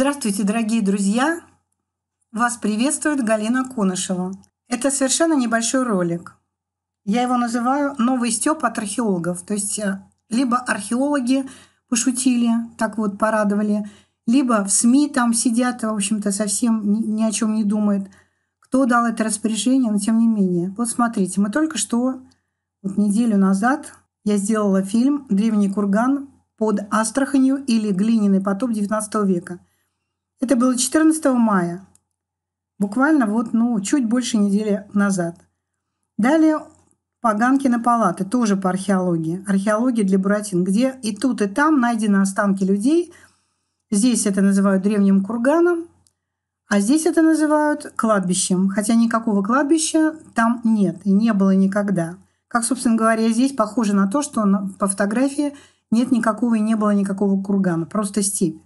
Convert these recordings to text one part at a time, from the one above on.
Здравствуйте, дорогие друзья! Вас приветствует Галина Конышева. Это совершенно небольшой ролик. Я его называю «Новый стёб от археологов». То есть э, либо археологи пошутили, так вот порадовали, либо в СМИ там сидят, в общем-то, совсем ни о чем не думают. Кто дал это распоряжение, но тем не менее. Вот смотрите, мы только что, вот неделю назад, я сделала фильм «Древний курган под Астраханью или глиняный потоп XIX века». Это было 14 мая, буквально вот, ну, чуть больше недели назад. Далее поганки на палаты, тоже по археологии. Археология для Буратин, где и тут, и там найдены останки людей. Здесь это называют древним курганом, а здесь это называют кладбищем, хотя никакого кладбища там нет и не было никогда. Как, собственно говоря, здесь похоже на то, что по фотографии нет никакого и не было никакого кургана, просто степь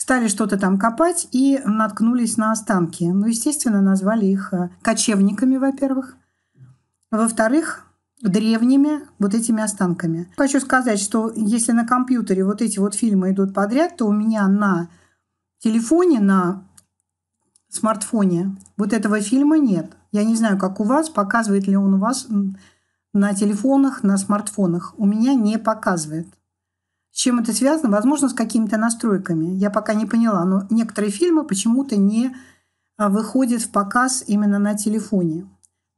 стали что-то там копать и наткнулись на останки. Ну, естественно, назвали их э, кочевниками, во-первых. Во-вторых, древними вот этими останками. Хочу сказать, что если на компьютере вот эти вот фильмы идут подряд, то у меня на телефоне, на смартфоне вот этого фильма нет. Я не знаю, как у вас, показывает ли он у вас на телефонах, на смартфонах. У меня не показывает чем это связано? Возможно, с какими-то настройками. Я пока не поняла, но некоторые фильмы почему-то не а, выходят в показ именно на телефоне.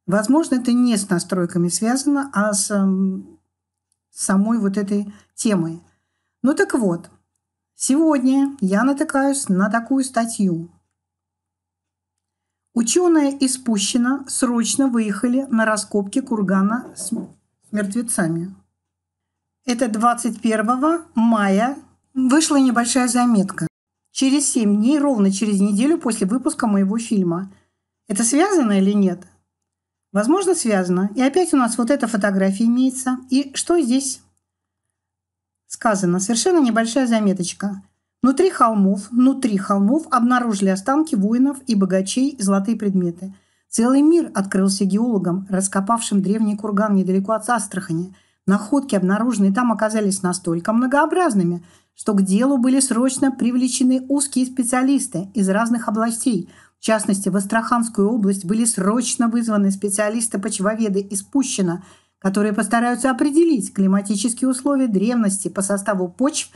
Возможно, это не с настройками связано, а с самой вот этой темой. Ну так вот, сегодня я натыкаюсь на такую статью. Ученые из срочно выехали на раскопки кургана с мертвецами это 21 мая, вышла небольшая заметка. Через 7 дней, ровно через неделю после выпуска моего фильма. Это связано или нет? Возможно, связано. И опять у нас вот эта фотография имеется. И что здесь сказано? Совершенно небольшая заметочка. Внутри холмов, внутри холмов обнаружили останки воинов и богачей и золотые предметы. Целый мир открылся геологам, раскопавшим древний курган недалеко от Астрахани – Находки, обнаруженные там, оказались настолько многообразными, что к делу были срочно привлечены узкие специалисты из разных областей. В частности, в Астраханскую область были срочно вызваны специалисты-почвоведы из Пущино, которые постараются определить климатические условия древности по составу почв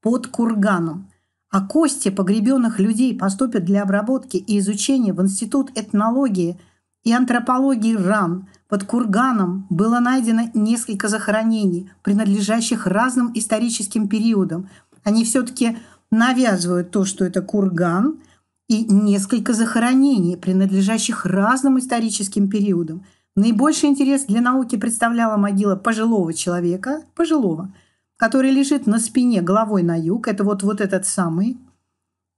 под курганом. А кости погребенных людей поступят для обработки и изучения в Институт этнологии – и антропологии ран под Курганом было найдено несколько захоронений, принадлежащих разным историческим периодам. Они все-таки навязывают то, что это Курган, и несколько захоронений, принадлежащих разным историческим периодам. Наибольший интерес для науки представляла могила пожилого человека, пожилого, который лежит на спине головой на юг, это вот, вот этот самый,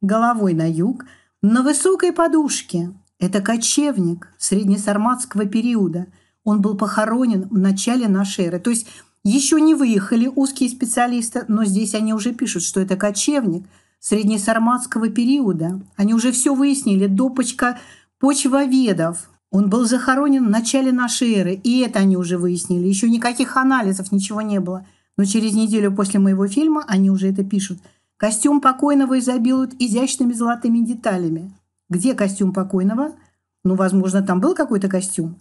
головой на юг, на высокой подушке, это кочевник среднесарматского периода. Он был похоронен в начале нашей эры. То есть еще не выехали узкие специалисты, но здесь они уже пишут, что это кочевник среднесарматского периода. Они уже все выяснили Допочка почка почвоведов. Он был захоронен в начале нашей эры, и это они уже выяснили. Еще никаких анализов, ничего не было. Но через неделю после моего фильма они уже это пишут. Костюм покойного изобилуют изящными золотыми деталями. Где костюм покойного? Ну, возможно, там был какой-то костюм.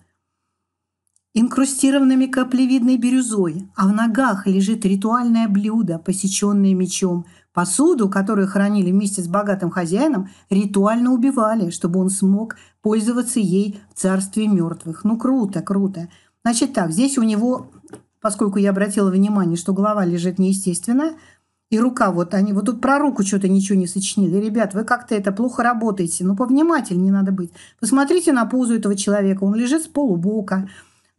Инкрустированными каплевидной бирюзой, а в ногах лежит ритуальное блюдо, посеченное мечом. Посуду, которую хранили вместе с богатым хозяином, ритуально убивали, чтобы он смог пользоваться ей в царстве мертвых. Ну, круто, круто. Значит так, здесь у него, поскольку я обратила внимание, что голова лежит неестественно, и рука, вот они вот тут про руку что-то ничего не сочинили. Ребят, вы как-то это плохо работаете. Ну, повнимательнее надо быть. Посмотрите на позу этого человека. Он лежит с полубока.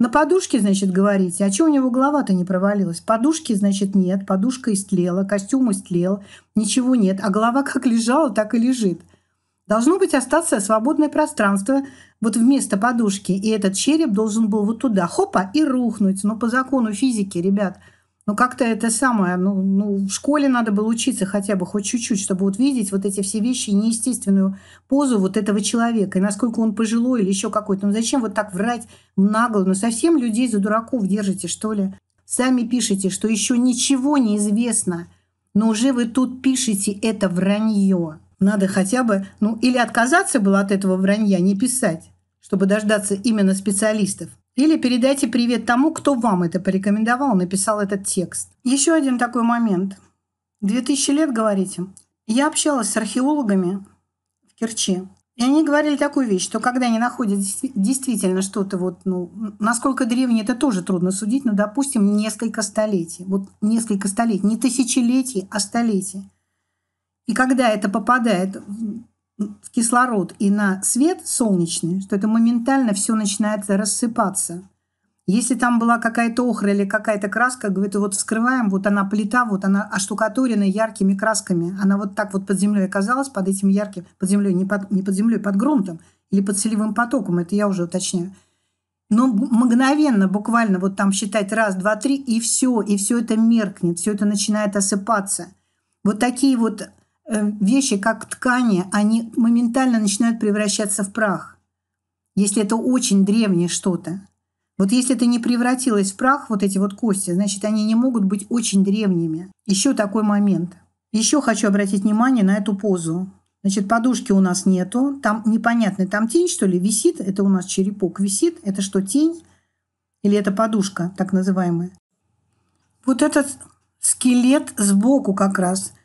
На подушке, значит, говорите. А что у него голова-то не провалилась? Подушки, значит, нет. Подушка истлела, костюм истлел. Ничего нет. А голова как лежала, так и лежит. Должно быть остаться свободное пространство вот вместо подушки. И этот череп должен был вот туда, хопа, и рухнуть. Но по закону физики, ребят – но ну, как-то это самое, ну, ну, в школе надо было учиться хотя бы хоть чуть-чуть, чтобы вот видеть вот эти все вещи и неестественную позу вот этого человека, и насколько он пожилой или еще какой-то. Ну зачем вот так врать нагло? Ну совсем людей за дураков держите, что ли? Сами пишете, что еще ничего не известно, но уже вы тут пишете это вранье. Надо хотя бы, ну или отказаться было от этого вранья, не писать, чтобы дождаться именно специалистов. Или передайте привет тому, кто вам это порекомендовал, написал этот текст. Еще один такой момент. 2000 лет, говорите? Я общалась с археологами в Керчи. И они говорили такую вещь, что когда они находят действительно что-то, вот, ну, насколько древнее, это тоже трудно судить, но, допустим, несколько столетий. Вот несколько столетий, не тысячелетий, а столетий. И когда это попадает в кислород и на свет солнечный, что это моментально все начинает рассыпаться. Если там была какая-то охра или какая-то краска, говорит, вот вскрываем, вот она плита, вот она оштукатурена яркими красками. Она вот так вот под землей оказалась, под этим ярким, под землей, не под, не под землей, под гром или под селевым потоком, это я уже уточняю. Но мгновенно, буквально вот там считать раз, два, три, и все, и все это меркнет, все это начинает осыпаться. Вот такие вот Э, вещи, как ткани, они моментально начинают превращаться в прах, если это очень древнее что-то. Вот если это не превратилось в прах, вот эти вот кости, значит, они не могут быть очень древними. Еще такой момент. Еще хочу обратить внимание на эту позу. Значит, подушки у нас нету. Там непонятно, там тень, что ли, висит? Это у нас черепок висит. Это что, тень? Или это подушка, так называемая? Вот этот скелет сбоку как раз –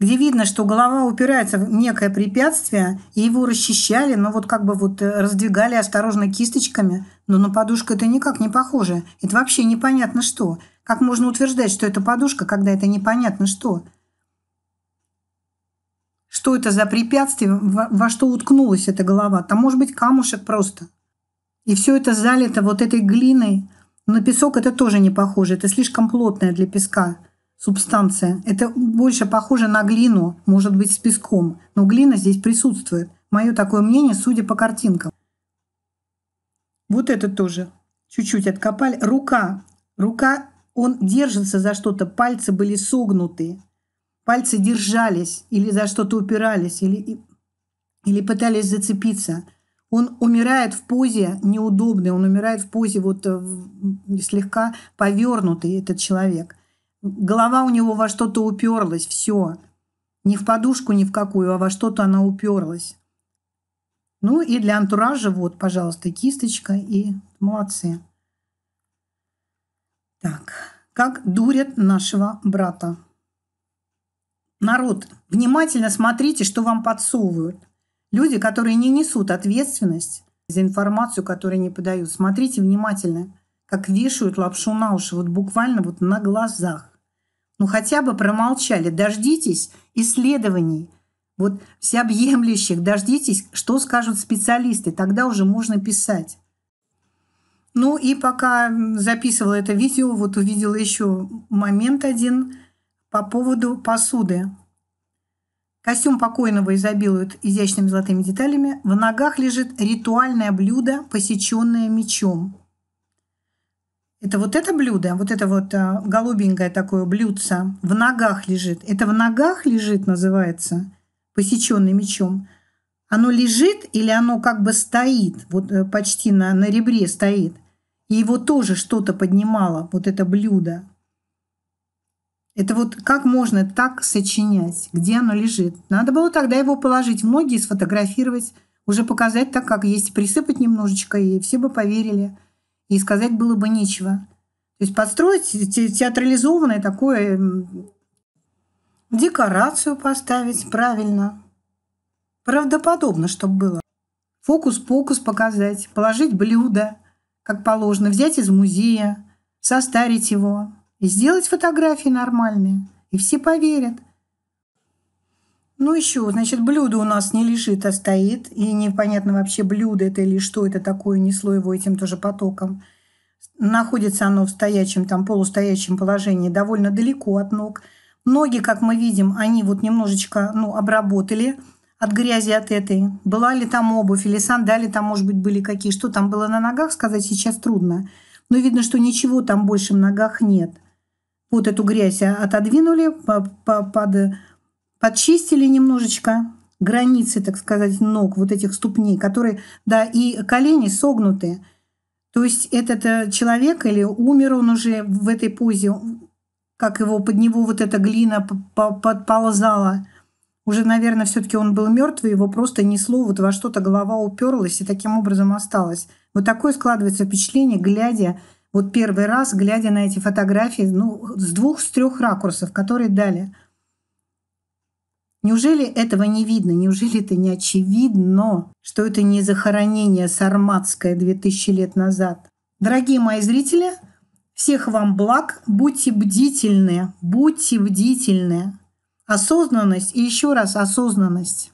где видно, что голова упирается в некое препятствие, и его расчищали, но вот как бы вот э, раздвигали осторожно кисточками, но на подушку это никак не похоже. Это вообще непонятно что. Как можно утверждать, что это подушка, когда это непонятно что? Что это за препятствие, во, во что уткнулась эта голова? Там может быть камушек просто. И все это залито вот этой глиной. На песок это тоже не похоже, это слишком плотное для песка субстанция. Это больше похоже на глину, может быть, с песком, но глина здесь присутствует. Мое такое мнение, судя по картинкам. Вот это тоже. Чуть-чуть откопали. Рука. Рука, он держится за что-то. Пальцы были согнуты. Пальцы держались или за что-то упирались, или, или пытались зацепиться. Он умирает в позе неудобной, он умирает в позе вот э, слегка повернутый, этот человек. Голова у него во что-то уперлась, все. Не в подушку ни в какую, а во что-то она уперлась. Ну и для антуража вот, пожалуйста, кисточка и молодцы. Так, как дурят нашего брата. Народ, внимательно смотрите, что вам подсовывают. Люди, которые не несут ответственность за информацию, которую они подают. Смотрите внимательно как вешают лапшу на уши, вот буквально вот на глазах. Ну хотя бы промолчали, дождитесь исследований, вот всеобъемлющих, дождитесь, что скажут специалисты, тогда уже можно писать. Ну и пока записывала это видео, вот увидела еще момент один по поводу посуды. Костюм покойного изобилует изящными золотыми деталями. В ногах лежит ритуальное блюдо, посеченное мечом – это вот это блюдо, вот это вот э, голубенькое такое блюдце в ногах лежит. Это в ногах лежит называется, посеченный мечом. Оно лежит или оно как бы стоит, вот э, почти на, на ребре стоит. И его тоже что-то поднимало, вот это блюдо. Это вот как можно так сочинять, где оно лежит. Надо было тогда его положить в ноги и сфотографировать, уже показать так, как есть, присыпать немножечко, и все бы поверили – и сказать было бы нечего. То есть подстроить театрализованное такое декорацию поставить правильно, правдоподобно, чтобы было. Фокус-покус показать, положить блюдо, как положено, взять из музея, состарить его и сделать фотографии нормальные. И все поверят. Ну еще, значит, блюдо у нас не лежит, а стоит. И непонятно вообще, блюдо это или что это такое, несло его этим тоже потоком. Находится оно в стоячем, там, полустоячем положении, довольно далеко от ног. Ноги, как мы видим, они вот немножечко, ну, обработали от грязи от этой. Была ли там обувь или сандали там, может быть, были какие. Что там было на ногах, сказать сейчас трудно. Но видно, что ничего там больше в ногах нет. Вот эту грязь отодвинули под подчистили немножечко границы, так сказать, ног, вот этих ступней, которые, да, и колени согнуты. То есть этот э, человек или умер он уже в этой позе, как его под него вот эта глина подползала. Уже, наверное, все-таки он был мертвый, его просто несло, вот во что-то голова уперлась и таким образом осталась. Вот такое складывается впечатление, глядя, вот первый раз, глядя на эти фотографии, ну, с двух, с трех ракурсов, которые дали – Неужели этого не видно? Неужели это не очевидно, что это не захоронение сарматское 2000 лет назад? Дорогие мои зрители, всех вам благ, будьте бдительны, будьте бдительны. Осознанность и еще раз осознанность.